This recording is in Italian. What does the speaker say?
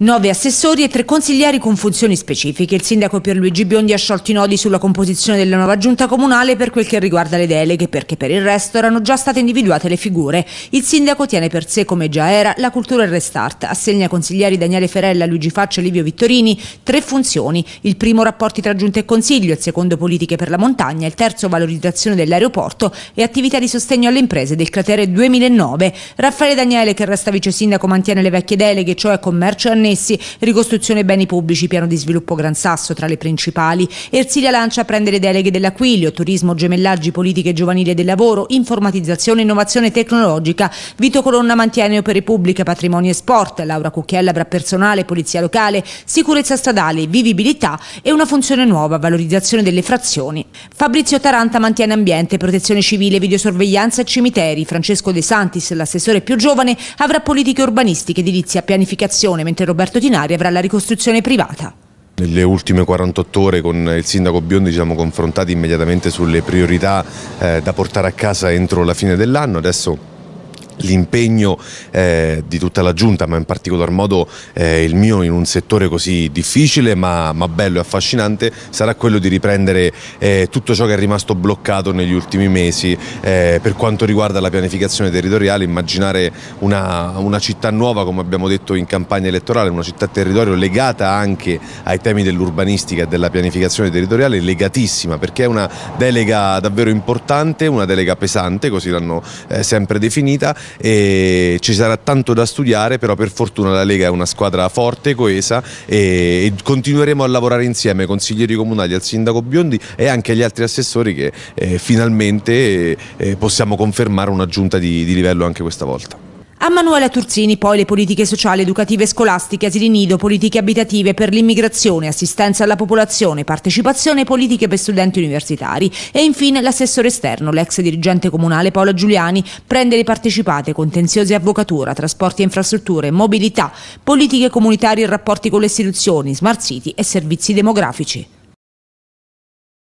Nove assessori e tre consiglieri con funzioni specifiche. Il sindaco Pierluigi Biondi ha sciolto i nodi sulla composizione della nuova giunta comunale per quel che riguarda le deleghe, perché per il resto erano già state individuate le figure. Il sindaco tiene per sé, come già era, la cultura e il restart. Assegna consiglieri Daniele Ferella, Luigi Faccio e Livio Vittorini tre funzioni. Il primo rapporti tra giunta e consiglio, il secondo politiche per la montagna, il terzo valorizzazione dell'aeroporto e attività di sostegno alle imprese del cratere 2009. Raffaele Daniele, che resta vice sindaco, mantiene le vecchie deleghe, cioè commercio e connessi, ricostruzione beni pubblici, piano di sviluppo Gran Sasso tra le principali, Ersilia lancia a prendere deleghe dell'Aquilio, turismo, gemellaggi, politiche giovanili e del lavoro, informatizzazione, innovazione tecnologica, Vito Colonna mantiene opere pubbliche, patrimonio e sport, Laura Cucchiella avrà personale, polizia locale, sicurezza stradale, vivibilità e una funzione nuova, valorizzazione delle frazioni. Fabrizio Taranta mantiene ambiente, protezione civile, videosorveglianza e cimiteri, Francesco De Santis, l'assessore più giovane, avrà politiche urbanistiche, edilizia, pianificazione, mentre Roberto Roberto Tinari avrà la ricostruzione privata. Nelle ultime 48 ore con il sindaco Biondi ci siamo confrontati immediatamente sulle priorità eh, da portare a casa entro la fine dell'anno, adesso l'impegno eh, di tutta la giunta, ma in particolar modo eh, il mio in un settore così difficile ma, ma bello e affascinante, sarà quello di riprendere eh, tutto ciò che è rimasto bloccato negli ultimi mesi eh, per quanto riguarda la pianificazione territoriale, immaginare una, una, città nuova, come abbiamo detto in campagna elettorale, una città territorio legata anche ai temi dell'urbanistica e della pianificazione territoriale, legatissima perché è una delega davvero importante, una delega pesante, così l'hanno eh, sempre definita e ci sarà tanto da studiare, però per fortuna la Lega è una squadra forte, coesa e continueremo a lavorare insieme, ai consiglieri comunali, al sindaco Biondi e anche agli altri assessori che eh, finalmente eh, possiamo confermare una giunta di, di livello anche questa volta. A Manuela Turzini poi le politiche sociali, educative e scolastiche, asili nido, politiche abitative per l'immigrazione, assistenza alla popolazione, partecipazione e politiche per studenti universitari e infine l'assessore esterno, l'ex dirigente comunale Paola Giuliani, prende le partecipate, contenziosi e avvocatura, trasporti e infrastrutture, mobilità, politiche comunitarie e rapporti con le istituzioni, smart city e servizi demografici.